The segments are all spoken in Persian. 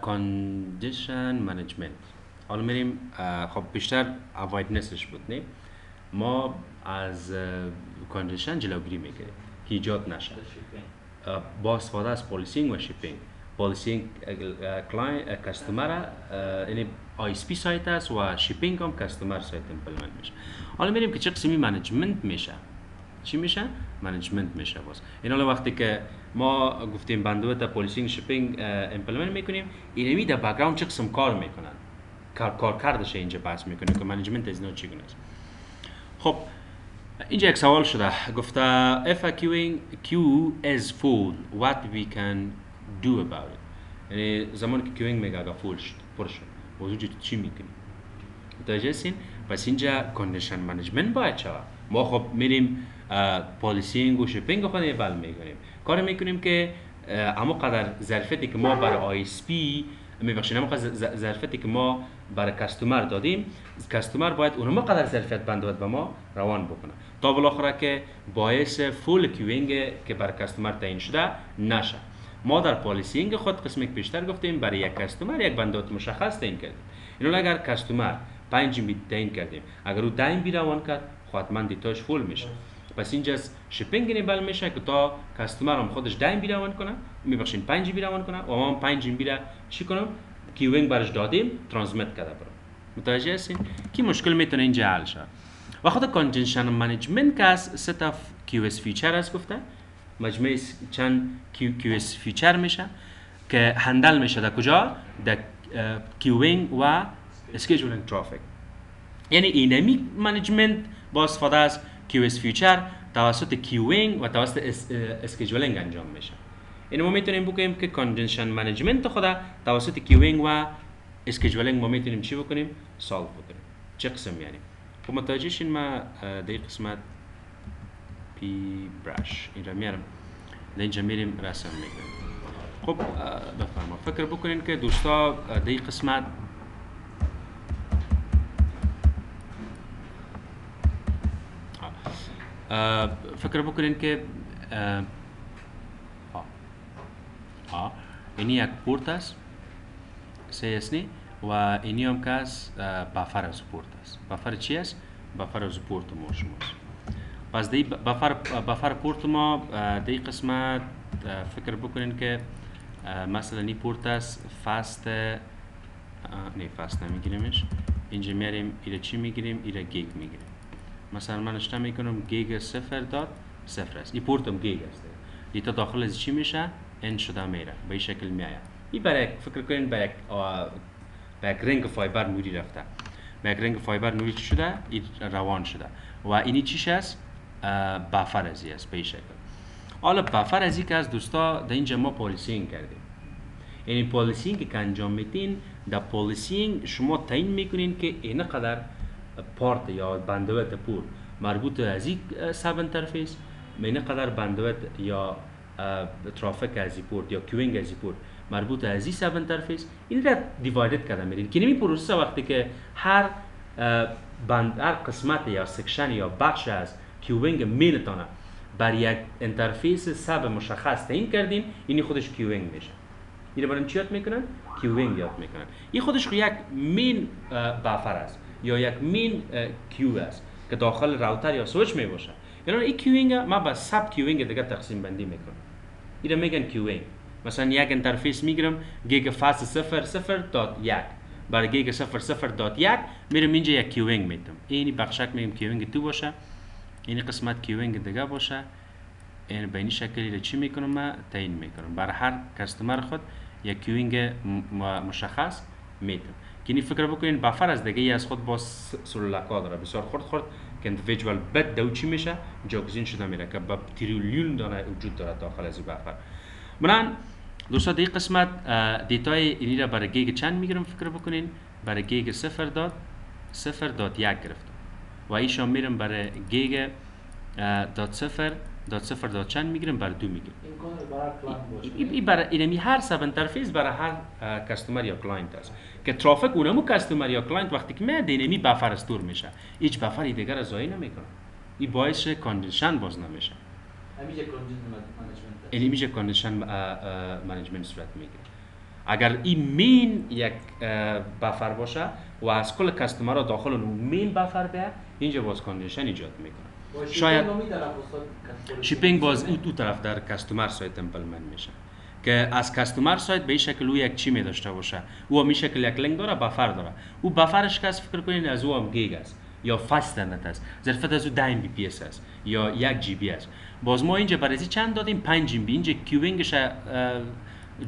کاندیشن منیجمنت حالا میریم خب بیشتر اوایدنسش بود نه ما از کاندیشن جلوگیری میکنیم که ایجاد نشه با استفاده از پالیسینگ و شیپینگ پالیسینگ کلاین کاستمر یعنی آی اس پی سایت است و شیپینگ هم کاستمر سایت امپلمنت میشه حالا میریم که چه قسمی منیجمنت میشه چی میشه منیجمنت میشه باز این حالا وقتی که ما گفتیم بندوت پولیسینگ شپینگ امپلمنت میکنیم امی در بک‌گراند چه قسم کار میکنن کار کارکردش اینجا بحث میکنه که منیجمنت از چگونه است خب اینجا یک سوال شده گفته if a queuing queue is full what we can do about it یعنی زمان که queuing میگه اگه فول شد پر شد چی میکنی متوجه هستین پس اینجا کندیشن منیجمنت باید ما خب میریم پالیسی شپینگ خود بل میکنیم کار میکنیم که اما قدر ظرفیتی که ما برای آی اس پی میبخشید اما ظرفیتی که ما بر کستومر دادیم کستومر باید اونما قدر ظرفیت بندود به ما روان بکنه تا بالاخره که باعث فول کیوینگ که بر کستومر تعیین شده نشه ما در پالیسینگ خود قسمی که پیشتر گفتیم برای یک کستومر یک بندات مشخص تعیین کردیم اینو اگر کستومر 5 می تعیین کردیم اگر او 10 بی روان کرد خاتمان دیتاش فول میشه پس اینجا از شپنگ بل میشه که تا کاستمر هم خودش دیم بیرون کنه میبخشین 5 بیرون کنه و ما هم 5 بیره چی کنم کیوینگ برش دادیم ترانسمیت کرده برو متوجه هستین کی مشکل میتونه اینجا حل شه و خود کانجنشن منیجمنت که از ست اف کیو اس فیچر است گفته مجموعه چند کیو اس فیچر میشه که هندل میشه در کجا در کیوینگ و اسکیجولینگ ترافیک یعنی اینمی منیجمنت با استفاده از QS فیوچر توسط کیوینگ و توسط اسکیجولینگ انجام میشه این یعنی ما میتونیم بکنیم که کانجنشن منیجمنت خود توسط کیوینگ و اسکیجولینگ ما میتونیم چی بکنیم سالو بکنیم چه قسم یعنی خب متوجه ما در قسمت پی برش این را میارم در اینجا میریم رسم میکنیم خب بفرما فکر بکنین که دوستا در قسمت فکر بکنین که اینی یک پورت است نی و اینی هم که است بفر از پورت است بفر چی است؟ بفر از پورت ما شما است پس دی بفر, بفر پورت ما دی قسمت فکر بکنین که مثلا این پورت است فست نه فست نمیگیریمش اینجا میاریم ایره چی میگیریم ایره گیگ میگیریم مثلا من اشتباه میکنم گیگ صفر داد صفر است این پورتم گیگ است تا داخل از چی میشه ان شده میره به این شکل میآید این برای فکر کنین به یک رنگ فایبر نوری رفته به یک رنگ فایبر نوری چی شده این روان شده و اینی چیش است بفر ازی است به این شکل حالا بفر ازی که از دوستا در اینجا ما پالیسینگ کردیم یعنی پالیسینگ که انجام میدین در پالیسینگ شما تعیین میکنین که اینقدر پارت یا بندوت پور مربوط از این سب انترفیس مینه قدر بندویت یا ترافیک از پورت یا کیوینگ از پورت مربوط از این سب انترفیس این را دیوایدد کرده میرین یعنی که نمی پروسه وقتی که هر بند هر قسمت یا سکشن یا بخش از کیوینگ میلتانه بر یک انترفیس سب مشخص تعیین کردیم اینی خودش کیوینگ میشه اینو برم چی یاد میکنن کیوینگ یاد میکنن این خودش یک مین بفر است یا یک مین کیو است که داخل راوتر یا سوچ می باشه یعنی این کیوینگ ما با سب کیوینگ دیگه تقسیم بندی میکنم اینا میگن کیوینگ مثلا یک انترفیس میگیرم گیگ فاست 0.0.1 سفر دات یک برای گیگ 0 سفر دات یک میرم اینجا یک کیوینگ میتم اینی بخشک میگم کیوینگ تو باشه این قسمت کیوینگ دیگه باشه این به این شکلی رو چی میکنم ما تعیین میکنم برای هر کستمر خود یک کیوینگ مشخص میتم که فکر بکنین بفر از دیگه از خود با سلولکا داره بسیار خرد خورد که اندیویدوال بد دو میشه جاگزین شده میره که با تریلیون داره وجود داره داخل از بفر منان دوستا دی قسمت دیتای اینی را برای گیگ چند میگیرم فکر بکنین برای گیگ صفر داد صفر داد یک گرفتم و ایشان میرم برای گیگ داد صفر داد صفر داد چند میگیریم بر دو میگیرم. این برای هر سب انترفیس برای هر کستومر یا کلاینت است که ترافیک اونمو کستومر یا کلاینت وقتی که میاد اینمی یعنی بفر استور میشه هیچ بفر دیگر از آیه نمیکنه این باعث کاندیشن باز نمیشه اینی میشه کاندیشن منیجمنت صورت میگیره اگر این مین یک بفر باشه و از کل کستومر داخل اون مین بفر بیه، اینجا باز کاندیشن ایجاد میکنه شاید شیپینگ باز او دو طرف در کستومر سایت امپلمنت میشه که از کستومر سایت به این شکل او یک چی می داشته باشه او می شکل یک لینک داره بفر داره او بفرش کس فکر کنین از او هم گیگ است یا فاست نت است ظرفیت از او 10 بی پی اس است یا یک جی بی است باز ما اینجا برای چند دادیم 5 ام بی اینجا کیوینگش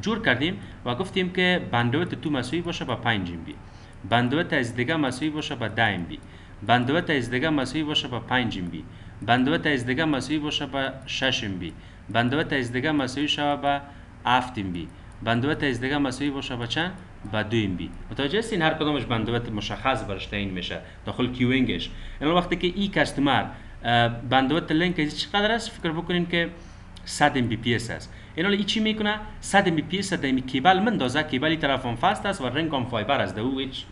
جور کردیم و گفتیم که بندوت تو مساوی باشه با 5 بی بندوت از دیگه مساوی باشه با 10 بی بندوت از دیگه مساوی باشه به 5 ام بی بندوت از دیگه مساوی باشه به 6 ام بی بندوت از دیگه مساوی شوه به 7 ام بی بندوت از دیگه مساوی باشه به چند به دو ام بی متوجه هستین هر کدامش بندوت مشخص برشته این میشه داخل کیوینگش یعنی وقتی که ای کستمر بندوت لینک از چقدر است فکر بکنین که 100 ام بی پی اس است یعنی این ای چی میکنه 100 ام بی پی اس دمی کیبل من اندازه کیبل طرف هم فست است و رنگ فایبر است دو هیچ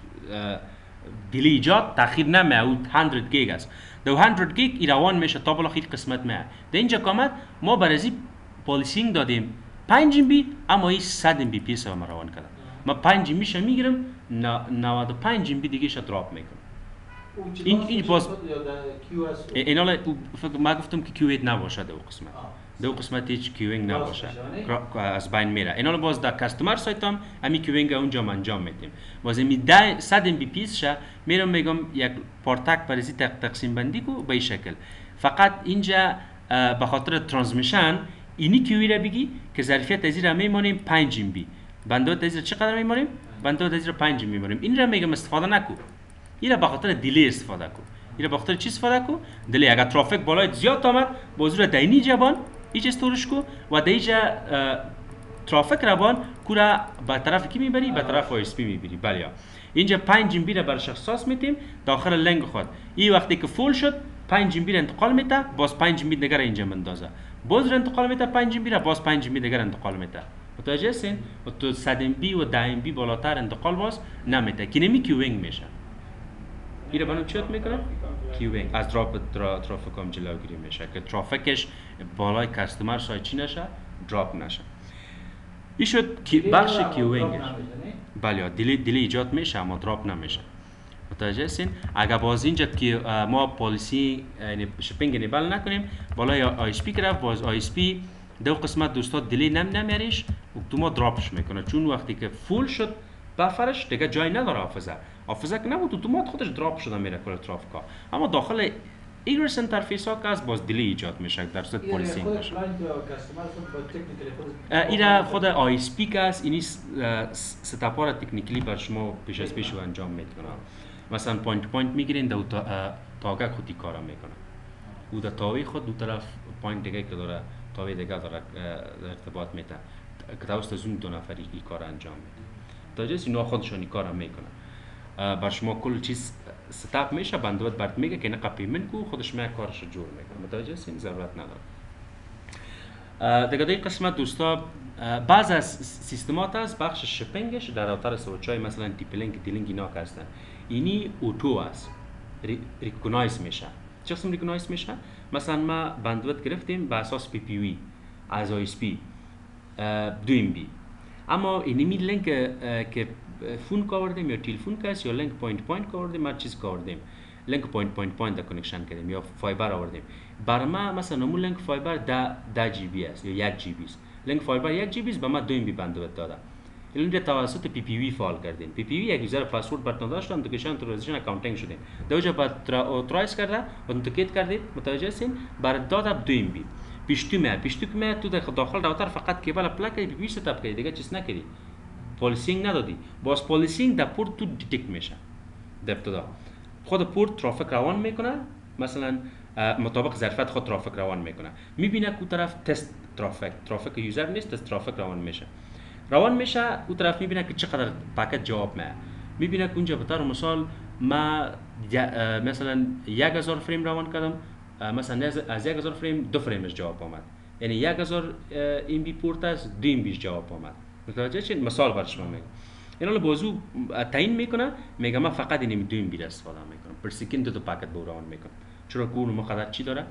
ایجاد تاخیر نمه او 100 گیگ است دو 100 گیگ ایروان میشه تا بالاخیر قسمت مه در اینجا کامد ما برازی پالیسینگ دادیم 5 بی اما این 100 بی پی سو روان کردم ما 5 میشه میگیرم 95 بی دیگه شد دراپ میکنم این این باز اینا فکر ما گفتم که کیوید نباشد او قسمت دو قسمت هیچ کیوینگ نباشه از بین میره اینا باز در کاستمر سایت هم همین کیوینگ اونجا انجام میدیم باز می 100 ام بی پی شه میرم میگم یک پارتک برای تقسیم بندی کو به شکل فقط اینجا به خاطر ترانسمیشن اینی کیوی را بگی که ظرفیت از را میمانیم 5 ام بی بندات از چقدر میمونیم بندات از 5 ام میمونیم این را میگم استفاده نکو این را به خاطر دیلی استفاده کو این را به خاطر چی استفاده کو دیلی اگر ترافیک بالای زیاد آمد بازور دینی جبان ایج استورش کو و در ترافیک روان کورا به طرف کی میبری به طرف آره. آی اس پی میبری بله اینجا 5 جی بی را بر شخص میتیم داخل لنگ خود این وقتی که فول شد 5 جی بی انتقال میده باز 5 جی بی اینجا مندازه باز را انتقال میده 5 جی بی باز 5 جی بی انتقال میده متوجه هستین و تو ام بی و ام بی بالاتر انتقال باز نمیده که نمی که وینگ میشه این رو میکنه کیوینگ از دراپ ترافیک هم جلوگیری میشه که ترافیکش بالای کستمر سای چی نشه دراپ نشه این شد بخش کیوینگش بله دلی دلی ایجاد میشه اما دراپ نمیشه متوجه هستین اگر باز اینجا که ما پالیسی یعنی شپینگ نیبل یعنی نکنیم بالای اس پی گرفت باز اس پی دو قسمت دوستا دلی نم نمیریش تو ما دراپش میکنه چون وقتی که فول شد بفرش دیگه جای نداره حافظه حافظه که نبود اتومات خودش دراپ شده میره کل ها اما داخل ایگرس انترفیس ها که از باز دیلی ایجاد میشه در صورت این باشه ایرا خود آی سپیک هست اینی ستاپ را تکنیکلی بر شما پیش از پیش انجام میکنه مثلا پوینت پوینت میگیرین دو تاگه خودی کارا میکنه او در تاوی خود دو طرف پوینت دیگه که داره تاوی دیگه داره ارتباط میتن که توسط زون دو نفری این کار انجام میده تا جس اینا خودشان این کارا بر شما کل چیز ستاپ میشه بندوت برد میگه که نقه پیمنت کو خودش میگه کارش جور میکنه متوجه هستین ضرورت نداره دیگه دیگه قسمت دوستا بعض از سیستمات هست بخش شپنگش در سوچ های مثلا تیپلینگ دیلینگ اینا هستن اینی اوتو هست. ریکنایز میشه چه قسم ریکنایز میشه مثلا ما بندوت گرفتیم به اساس پی پی وی از آی پی دویم بی اما اینی لینک که phone cover them your telephone cache your link point point cover them هر چیز cover them لینک پوینت پوینت پوینت کانکشن کردیم یا فایبر آوردیم بر ما مثلا نمو لینک فایبر 10 10 جی بی است یا 1 جی بی است لینک فایبر 1 جی بی است به ما 2 ام بی بندوبت داده اینجا توسط پی پی وی فعال کردیم پی پی وی یک یوزر پاسورد برتون داشت اندیکیشن تورایزیشن اکاونتینگ شدیم دوجا بعد ترایز کرده اندیکیت کردید متوجه هستین بر داده 2 ام بی پیشتو ما پیشتو ما تو داخل راوتر فقط کیبل پلاک پی پی سیت اپ کردی دیگه چیز نکردی پالیسینگ ندادی باز پالیسینگ در پورت تو دیتک میشه در ابتدا خود پورت ترافیک روان میکنه مثلا مطابق ظرفیت خود ترافیک روان میکنه میبینه که طرف تست ترافیک ترافیک یوزر نیست تست ترافیک روان میشه روان میشه او طرف میبینه که چقدر پکت جواب میه میبینه که اونجا به مثال ما مثلا هزار فریم روان کردم مثلا از 1000 فریم دو فریمش جواب آمد یعنی 1000 ام بی پورت است دو این بیش جواب آمد متوجه چین مثال بر شما میگم این حالا بازو تعیین میکنه میگه من فقط این دویم بیر استفاده میکنم پر سیکن دو تا پاکت روان میکنم چرا کون ما قدر چی داره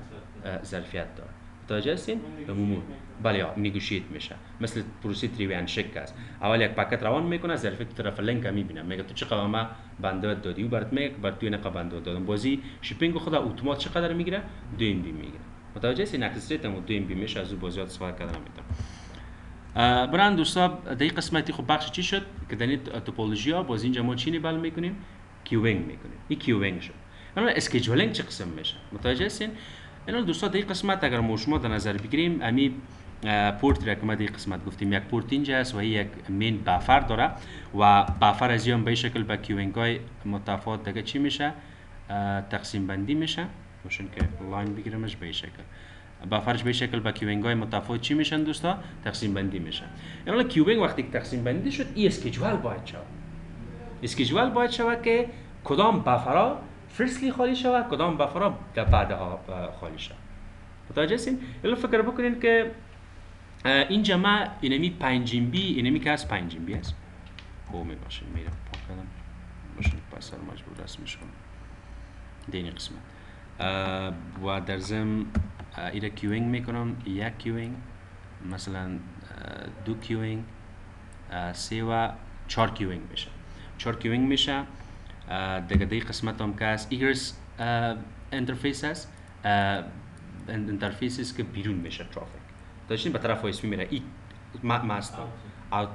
ظرفیت داره متوجه هستین مومو بله نگوشیت میشه مثل پروسی تریوان شک است اول یک پاکت روان میکنه ظرفیت طرف لینک میبینه میگه تو چه قوامه بنده دادی و برات میگه بر تو نقه بنده دادم بازی شپینگ خود اتومات چقدر میگیره دو ام بی میگیره متوجه هستین اکسریت هم دو ام بی میشه از اون بازیات استفاده کردن میتونم بران دوستا در این قسمتی خب بخش چی شد که در توپولوژی ها باز اینجا ما چی بل میکنیم کیوینگ میکنیم این کیوینگ شد اما اسکیجولینگ چه قسم میشه متوجه هستین الان دوستا در این قسمت اگر ما شما در نظر بگیریم امی پورت را که ما در قسمت گفتیم یک پورت اینجا است و یک مین بافر داره و بافر از هم به شکل به کیوینگ های متفاوت دیگه چی میشه تقسیم بندی میشه روشن که لاین بگیرمش به شکل بافارش فرش به شکل با کیوینگ های متفاوت چی میشن دوستا تقسیم بندی میشن یعنی کیوینگ وقتی تقسیم بندی شد ای اسکیجوال باید شود اسکیجوال باید شود که کدام بفرا فرسلی خالی شود کدام بفرا بعدها خالی شود متوجه هستین یعنی فکر بکنین که این جمع اینمی بی اینمی که از بی است خوب می باشین میرم پاک کردم باشین پس مجبور دست میشم دینی قسمت و در زم ایره کیوینگ میکنم یک کیوینگ مثلا دو کیوینگ سه و چهار کیوینگ میشه چار کیوینگ میشه دیگه دی قسمت هم که از ایگرس انترفیس هست انترفیس که بیرون میشه ترافیک داشتین به طرف اسمی میره ای هستم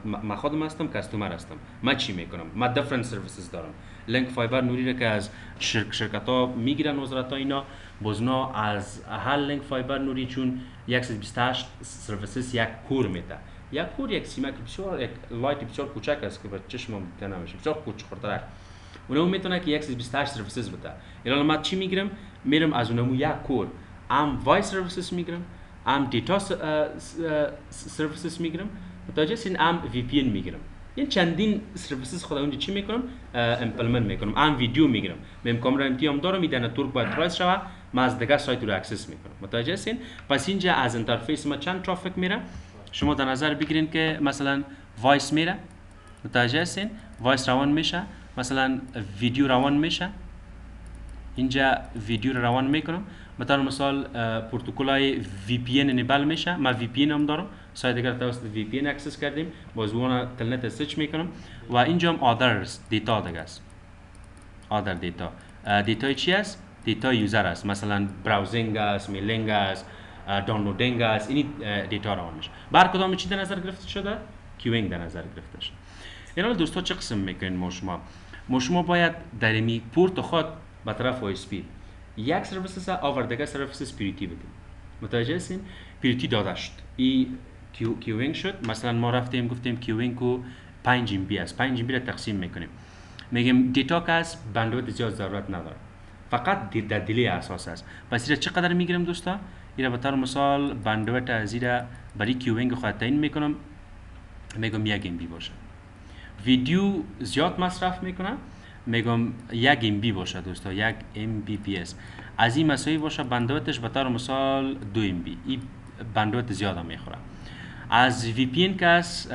من خودم هستم کاستومر هستم ما چی میکنم ما دفرنت سرویسز دارم لینک فایبر نوری را که از شرک شرکت ها میگیرن وزارت ها اینا بزنا از هر لینک فایبر نوری چون 128 سرویسز یک کور میده یک کور یک سیمک بسیار یک لایت بسیار کوچک است که به چشم دیده نمیشه بسیار کوچکتره. اون میتونه که 128 سرویسز بده الان ما چی میگیرم میرم از اونمو یک کور ام وای سرویسز میگیرم ام دیتا سرویسز میگیرم متوجه سین ام وی پی میگیرم این چندین سرویسز خدا اونجا چی میکنم امپلمنت میکنم ام ویدیو میگیرم میم کامرا ام هم دارم میدنه تورک باید ترایس شوه ما از دیگه سایت رو اکسس میکنم متوجه سین پس اینجا از انترفیس ما چند ترافیک میره شما در نظر بگیرین که مثلا وایس میره متوجه سین وایس روان میشه مثلا ویدیو روان میشه اینجا ویدیو رو روان میکنم مثلا مثال پروتکل های وی پی ان میشه ما وی پی هم دارم سایت دیگر توسط وی پی اکسس کردیم باز اون تلنت سچ میکنم و اینجا هم آدرس دیتا دیگه است آدر دیتا دیتا چی است دیتا یوزر است مثلا براوزینگ است میلینگ است دانلودینگ است این دیتا را میشه. بر کدام چی در نظر گرفته شده کیوینگ در نظر گرفته شده این دوستا چه قسم میکنین ما شما ما شما باید در می پورت خود به طرف آی یک سرویس آوردگه سرویس پیریتی بگیم متوجه هستین پیریتی داده کیوینگ شد مثلا ما رفتیم گفتیم کیوینگ کو 5 ام بی است 5 جی بی را تقسیم میکنیم میگیم دیتاک است بندوت زیاد ضرورت نداره فقط در دلی اساس است پس چه چقدر میگیریم دوستا اینا به طور مثال بندوت از اینا برای کیوینگ خود تعیین میکنم میگم یک ام بی باشه ویدیو زیاد مصرف میکنه میگم یک ام بی باشه دوستا یک ام بی پی اس از این مساوی باشه بندوتش به طور مثال دو ام بی این بندوت زیاد میخوره از وی پی این که از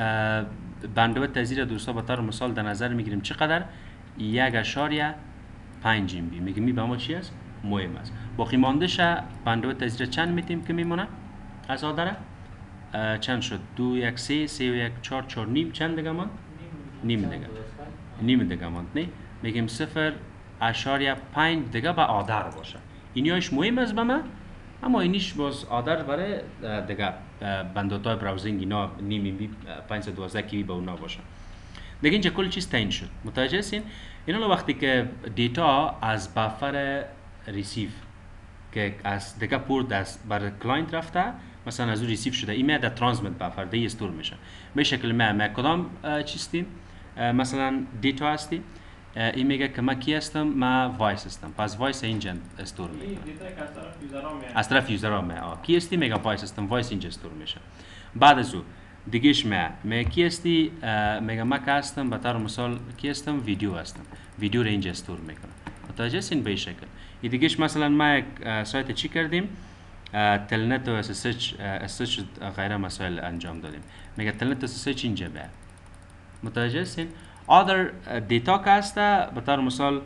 بندوت تزیر دوستا به مثال در نظر میگیریم چقدر یک اشاریه پنج ام بی میگیم به ما چی است مهم است باقی ماندهش بندوت تزیر چند میتیم که میمونه از آدره چند شد دو یک سه سه و یک چهار چهار نیم چند دیگه ماند نیم دیگه نیم دیگه ماند نه میگیم صفر یا پنج دیگه به آدر باشه اینیاش مهم است به ما اما اینیش باز آدر برای دیگه بندات های براوزینگ اینا نیمی بی 512 کی به اونا باشه دیگه اینجا کل چیز تعیین شد متوجه هستین اینا وقتی که دیتا از بفر ریسیو که از دیگه پورت بر کلاینت رفته مثلا از او ریسیو شده ایمیل در ترانسمیت بافر دی استور میشه به شکل ما کدام چیستیم مثلا دیتا هستیم. ای میگه که ما کی هستم ما وایس هستم پس وایس اینجن استور میکنه از طرف یوزر می کی هستی میگه وایس هستم وایس اینجن استور میشه بعد از او دیگهش میگه می کی هستی میگه کاستم که هستم به طور مثال کی هستم ویدیو هستم ویدیو رو استور میکنه متوجه هستین به شکل ای دیگهش مثلا ما یک سایت چی کردیم تلنت و اسسچ اسسچ غیره مسائل انجام دادیم میگه تلنت و اسسچ اینجا بیا متوجه هستین آدر دیتا که هسته به طور مثال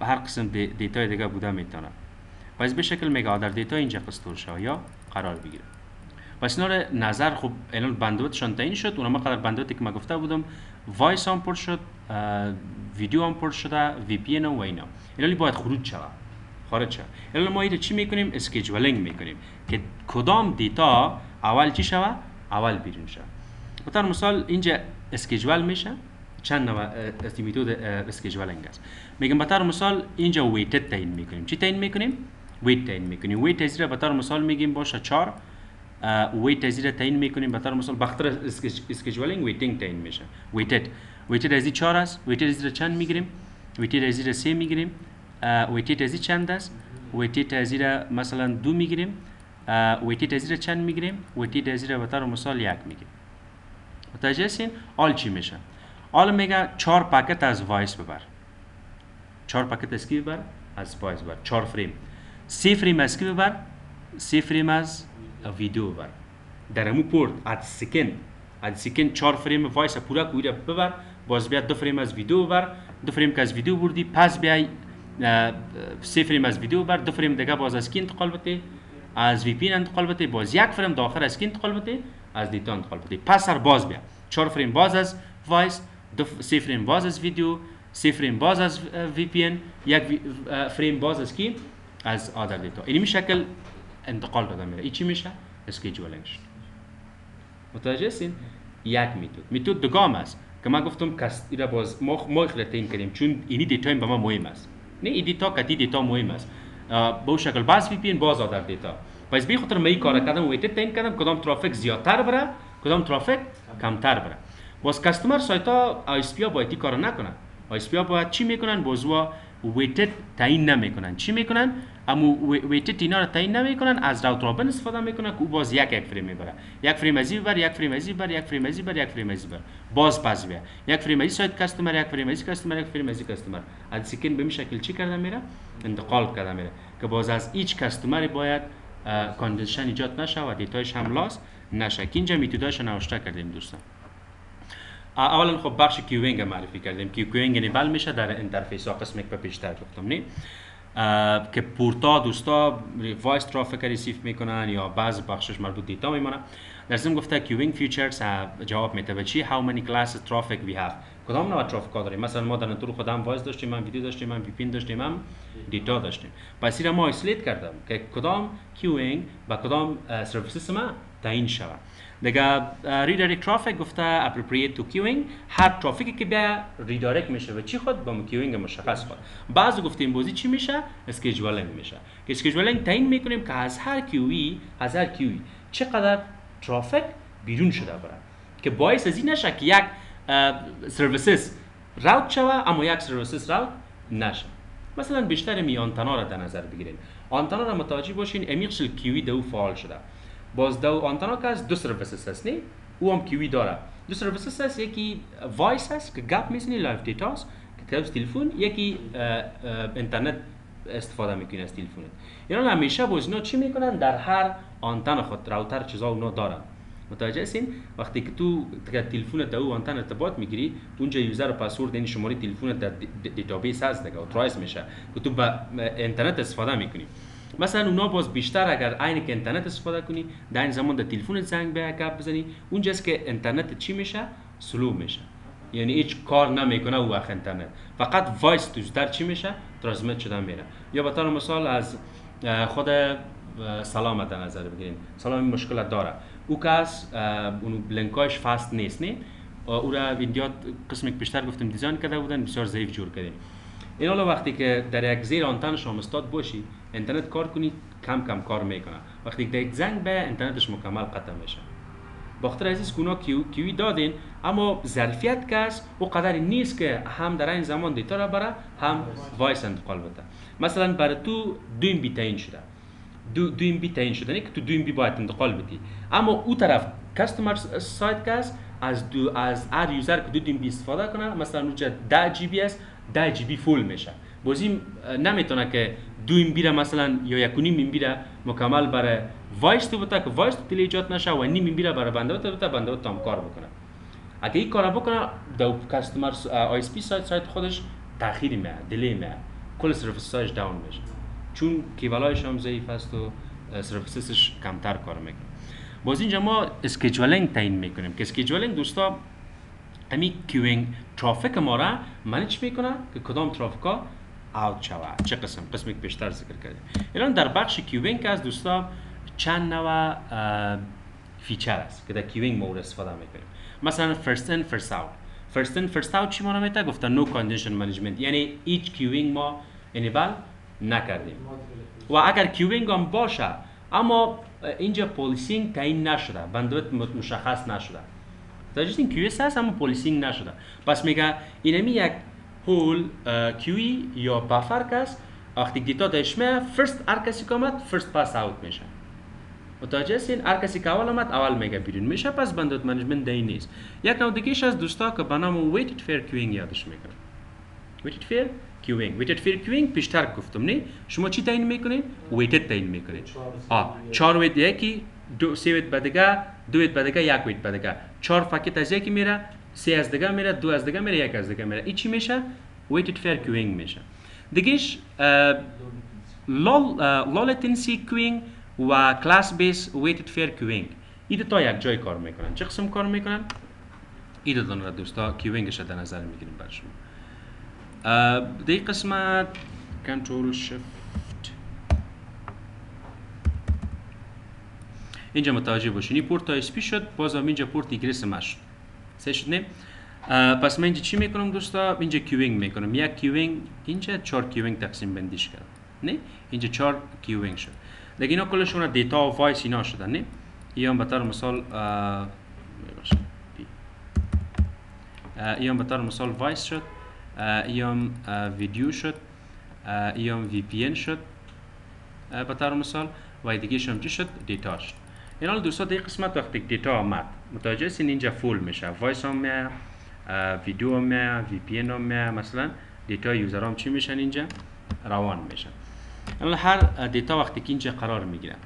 هر قسم دیتا دیگه بوده میتونه پس به شکل میگه آدر دیتا اینجا قسطور شد یا قرار بگیره پس نور نظر خوب الان بندوتشان تعیین شد اونم قدر بندوتی که ما گفته بودم وایس هم پر شد ویدیو هم پر شده وی پی ان و اینا الان باید خروج شود خارج شه. الان ما اینو چی میکنیم اسکیجولینگ میکنیم که کدام دیتا اول چی شوه؟ اول بیرون شه. مثلا مثال اینجا اسکیجول میشه چند نوع استیمیتود اسکیجول است میگم بطور مثال اینجا ویتد تعیین میکنیم چی تعیین میکنیم ویت تعیین میکنیم ویت از به بطور مثال میگیم باشه 4 ویت تزیر تعیین میکنیم بطور مثال بختر اسکیجولینگ ویتینگ تعیین میشه ویتد ویتد از 4 است ویتد از چند میگیریم ویتد از 3 میگیریم ویتد از چند است ویتد از مثلا 2 میگیریم ویتد از چند میگیریم ویتد از به بطور مثال 1 میگیریم متوجه هستین آل چی میشه حالا میگه چهار پکت از وایس ببر چهار پکت از کی ببر از وایس ببر چهار فریم سی فریم از کی ببر سی فریم از ویدیو ببر در امو پورت از سکن از چهار فریم وایس پورا کویره ببر باز بیا دو فریم از ویدیو ببر دو فریم که از ویدیو بردی پس بیای سی فریم از ویدیو بر دو فریم دیگه باز از کی انتقال بده از وی پی انتقال بده باز یک فریم داخل از کی انتقال بده از دیتا انتقال بده پس هر باز بیا چهار فریم باز از وایس دو فریم باز از ویدیو سه فریم باز از وی پی ان یک فریم باز از کی از آدر دیتا این شکل انتقال داده میره چی میشه اسکیجولینگ متوجه هستین یک میتود میتود دو گام است که ما گفتم کس را باز ما ما کردیم چون اینی دیتا به ما مهم است نه این دیتا کدی دیتا مهم است به اون شکل باز وی پی ان باز آدر دیتا پس به خاطر می کار کردم ویتد تین کردم کدام ترافیک زیادتر بره کدام ترافیک کمتر بره باز کستمر سایت ها آیسپیا باید این کارو نکنن آیسپیا باید چی میکنن بازوا ویتد تعیین نمیکنن چی میکنن اما ویتد اینا رو تعیین نمیکنن از راوت رابن استفاده میکنن که او باز یک یک فریم میبره یک فریم از بر یک فریم از بر یک فریم از بر یک فریم از بر باز باز بیا یک فریم از سایت کاستمر یک فریم از کاستمر یک فریم از کاستمر از سیکن به شکل چی کردن میره انتقال کرده میره که باز از هیچ کاستمر باید کاندیشن ایجاد نشه و دیتاش هم لاس نشه اینجا میتوداش نوشته کردیم دوستان اولا خب بخش کیوینگ معرفی کردیم که کیوینگ انیبل یعنی میشه در اینترفیس ها قسم یک پیشتر گفتم نی که پورتا دوستا وایس ترافیک ریسیف میکنن یا بعض بخشش مربوط دیتا میمونه در ضمن گفته کیوینگ فیچرز جواب میده به چی هاو مانی کلاس ترافیک وی هاف کدام نوع ترافیک داریم مثلا ما در نتور خودم وایس داشتیم من ویدیو داشتیم من پین داشتیم من دیتا داشتیم پس ما اسلیت کردم که کدام کیوینگ با کدام سرویسز ما تعیین شود دیگه ریدایرکت ترافیک گفته اپروپرییت تو کیوینگ هر ترافیکی که بیا ریدایرکت میشه و چی خود با کیوینگ مشخص خود بعضی گفتیم بازی چی میشه اسکیجولینگ میشه که اسکیجولینگ تعیین میکنیم که از هر کیوی از هر کیوی چقدر ترافیک بیرون شده بره که باعث از این نشه که یک سرویسز راوت شوه اما یک سرویسز راوت نشه مثلا بیشتر می آنتنا را در نظر بگیرید آنتنا را متوجه باشین امیقشل کیوی دو فعال شده آنتن آنتنا که از دو سرویسز هست نه او هم کیوی داره دو سرویسز هست یکی وایس هست که گپ میزنی لایف دیتا هست که تلفون، یکی اینترنت استفاده میکنی از تلفونت اینا همیشه باز اینا چی میکنن در هر آنتن خود راوتر چیزا اونا دارن متوجه هستین وقتی که تو تلفون تا او آنتن ارتباط میگیری اونجا یوزر و پسورد این یعنی شماره تلفون در دیتابیس هست دیگه اوترایز میشه که تو به اینترنت استفاده میکنی مثلا اونا باز بیشتر اگر عین که اینترنت استفاده کنی در این زمان در تلفن زنگ به کپ بزنی اونجاست که اینترنت چی میشه سلو میشه یعنی هیچ کار نمیکنه او وقت اینترنت فقط وایس در چی میشه ترانسمیت شده میره یا به طور مثال از خود سلامت در نظر بگیرین سلام مشکل داره او کس اون بلنکاش فاست نیست نه او را ویدیو بیشتر گفتم دیزاین کرده بودن بسیار ضعیف جور کردیم این حالا وقتی که در یک زیر آنتن استاد باشی اینترنت کار کنی کم کم کار میکنه وقتی که زنگ به اینترنتش مکمل قطع میشه باختر عزیز کونا کیو کیوی دادین اما ظرفیت کس او قدری نیست که هم در این زمان دیتا را بره هم وایس انتقال بده مثلا بر تو دویم بی تعیین شده دو دویم بی تعیین شده که تو دویم بی باید انتقال بدی اما او طرف کاستمر سایت کس از دو از هر یوزر که دو دویم بی استفاده کنه مثلا اونجا 10 جی بی است 10 جی بی فول میشه بازی نمیتونه که دو بیره مثلا یا یک نیم مکمل برای وایس تو بوده که وایس تو تلی ایجاد نشه و نیم امبیره برای بنده بوده بوده بنده تام کار بکنه اگه این کار بکنه دو کاستمر اس پی سایت سایت خودش تاخیر میه دلی میه کل سرویسش داون میشه چون کیبلایش هم ضعیف است و سرویسش کمتر کار میکنه باز اینجا ما اسکیجولینگ تعیین میکنیم که اسکیجولینگ دوستا همین کیوینگ ترافیک ما را منیج میکنه که کدام ترافیکا آوت شوه چه قسم قسمی که پیشتر ذکر کردیم الان در بخش کیوینگ از دوستا چند نوع فیچر است که در کیوینگ مورد استفاده میکنیم مثلا فرست ان فرست اوت فرست ان فرست اوت چی مون میده گفتن نو کاندیشن منیجمنت یعنی هیچ کیوینگ ما انیبل یعنی نکردیم و اگر کیوینگ هم باشه اما اینجا پولیسینگ تعیین نشده بندوت مشخص نشده در این کیو هست اما پولیسینگ نشده پس میگه اینمی یک هول کیوی یا بافر کس وقتی دیتا دشمه فرست هر کسی که آمد فرست پاس آوت میشه متوجه هستین هر کسی که اول آمد اول میگه بیرون میشه پس بندوت منیجمنت دی نیست یک نوع دیگه از دوستا که به نام ویتد فیر کیوینگ یادش میکنه. ویتد فیر کیوینگ ویتد فیر کیوینگ پیشتر گفتم نی شما چی تعیین میکنین ویتد تعیین میکنین آ چهار ویت یکی دو سه ویت بدگه دو ویت بدگه یک ویت بدگه چهار فکت از یکی میره سه از دیگه میره دو از دیگه میره یک از دیگه میره این چی میشه ویتد فیر کوینگ میشه دیگهش لال لال کوینگ و کلاس بیس ویتد فیر کوینگ این تا یک جای کار میکنن چه قسم کار میکنن این دو را دوستا کوینگش در نظر میگیریم بر شما دی قسمت کنترل شفت اینجا متوجه باشین این پورت اسپی شد باز هم اینجا پورت ایگریس ما شد سه پس من اینجا چی میکنم دوستا اینجا کیوینگ میکنم یک کیوینگ اینجا چهار کیوینگ تقسیم بندیش کردم نه اینجا چهار کیوینگ شد دیگه اینا کلشون دیتا و وایس اینا شدن نه یا بطر مثال یا بطر مثال وایس شد یا ویدیو شد یا وی پی ان شد بطر مثال و دیگه شم چی شد دیتا شد اینال دوستا دیگه قسمت وقتی دیتا آمد متوجه هستین اینجا فول میشه وایس هم میه ویدیو هم میه وی پی ان هم مثلا دیتا یوزر هم چی میشن اینجا روان میشه الان یعنی هر دیتا وقتی که اینجا قرار میگیره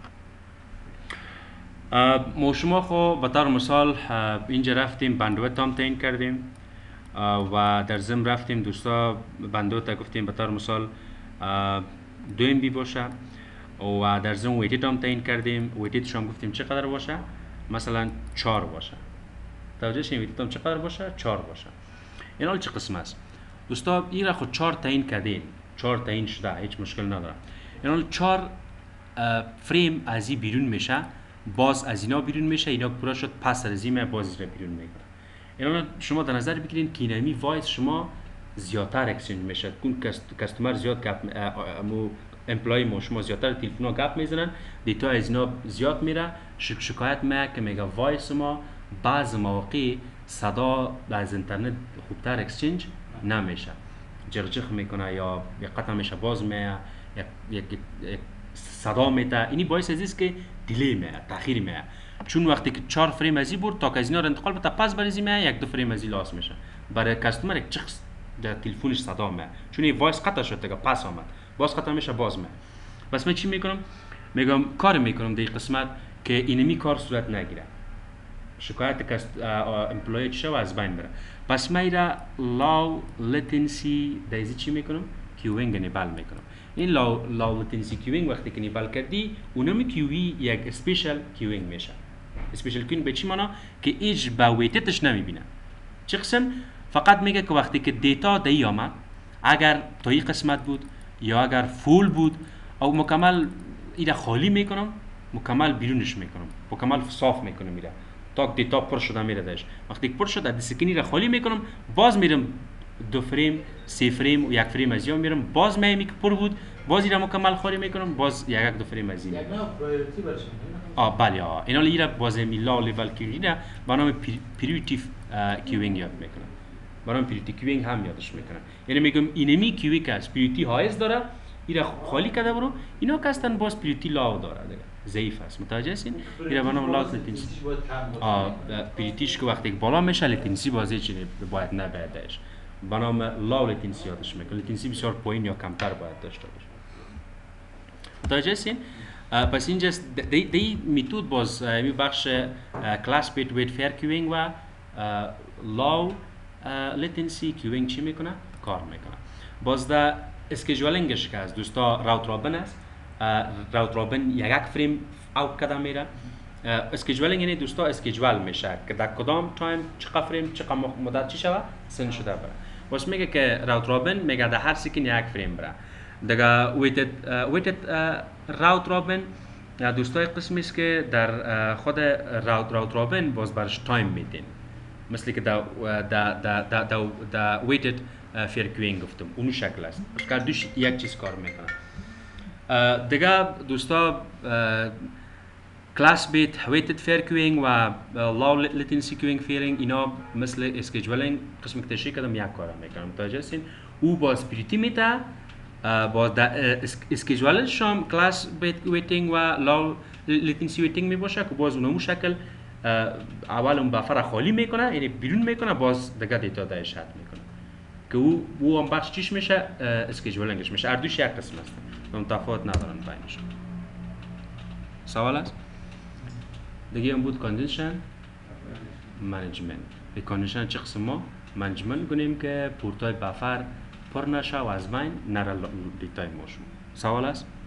ما شما خو به مثال اینجا رفتیم بندوت هم تین کردیم و در زم رفتیم دوستا بندوت گفتیم به مثال دو ام بی باشه و در زم ویدیت هم تین کردیم ویدیت شما گفتیم چقدر باشه مثلا 4 باشه توجه شدید چقدر باشه 4 باشه این حال چه قسم است دوستا این را خود 4 تعیین کردین 4 تعیین شده هیچ مشکل نداره این حال 4 فریم از این بیرون میشه باز از اینا بیرون میشه اینا پورا شد پس از این باز را بیرون این حال شما در نظر بگیرید که اینمی وایس شما زیادتر اکسچنج میشه اون کستمر زیاد مو امپلای ما شما زیادتر تلفن ها گپ میزنن دیتا از اینا زیاد میره شک شکایت میه که میگه وایس ما بعض مواقع صدا از اینترنت خوبتر اکسچنج نمیشه جرجخ میکنه یا قطع میشه باز میه یا صدا میده اینی باعث از که دیلی میه تاخیر میه چون وقتی که چهار فریم ازی برد تا که از اینا رو انتقال بده پس بریزی میه یک دو فریم ازی لاس میشه برای کاستمر یک چخص در تلفنش صدا میه چون این وایس قطع شد تا پس آمد باز ختم میشه باز میره بس من چی میکنم میگم کار میکنم در قسمت که اینمی کار صورت نگیره شکایت که امپلوی چی از بین بره پس من را لاو لتنسی چی میکنم کیوینگ نیبل میکنم این لاو, لاو لتنسی کیوینگ وقتی که نیبل کردی اونمی کیوی یک سپیشل کیوینگ میشه اسپیشل کیوینگ به چی مانا که ایج با ویتتش نمیبینه چه قسم فقط میگه که وقتی که دیتا دی آمد اگر تا قسمت بود یا اگر فول بود او مکمل ایره خالی میکنم مکمل بیرونش میکنم مکمل صاف میکنم میره تاک دیتا پر شده میره داش وقتی پر شده سکینی را خالی میکنم باز میرم دو فریم سه فریم و یک فریم از میرم باز میمی که پر بود باز را مکمل خالی میکنم باز یک دو فریم از این آ بله آ اینا لیرا باز میلا لیول کیوینگ به نام پریوتیو کیوینگ یاد میکنم برام پیویتی کیوینگ هم یادش میکنن یعنی میگم اینمی کیوی که از پیویتی هایز داره ایره خالی کده برو اینا که هستن باز پیویتی لاو داره دیگه ضعیف است متوجه هستین ایره بنام لاو لتنسی پیویتیش که وقتی بالا میشه لتنسی بازی چی باید نباید داشت بنام لاو لتنسی یادش میکنه لتنسی بسیار پایین یا کمتر باید داشته باشه متوجه هستین پس اینجا دی میتود باز می یعنی بخش کلاس بیت ویت فیر کیوینگ و لاو لیتنسی کیوینگ چی میکنه کار میکنه بازده اسکیجولینگش که از دوستا راوت رابن است راوت رابن یک فریم او کده میره اسکیجولینگ یعنی دوستا اسکیجول میشه که در کدام تایم چقدر فریم چقدر مدت چی شوه سن شده بره باش میگه که راوت رابن میگه در هر سیکن یک فریم بره دیگه ویتد راوت رابن دوستای قسمی است که در خود راوت راوت رابن باز برش تایم میدین مثل که دا, دا, دا, دا, دا, دا ویتد uh, فیرکوین گفتم اونو شکل است دوش یک چیز کار میکنه uh, دیگه دوستا uh, کلاس بیت ویتد فیرکوینگ و لاو لیتنسی کوین فیرینگ اینا مثل اسکیجولینگ قسم تشریح کردم یک کار میکنم تا هستین او با سپیریتی میتا با اسکیجولش شام کلاس بیت ویتینگ و لاو لیتنسی ویتنگ میباشه که باز اونمو شکل اول اون بفر خالی میکنه یعنی بیرون میکنه باز دیگه دیتا دای حد میکنه که او او اون بخش چیش میشه اسکیجولینگش میشه هر دوش یک قسم است اون تفاوت ندارن بینش سوال است دیگه اون بود کاندیشن منیجمنت به کاندیشن چه قسم ما منیجمنت کنیم که پورتای بفر پر نشه و از بین نره دیتای ما سوال است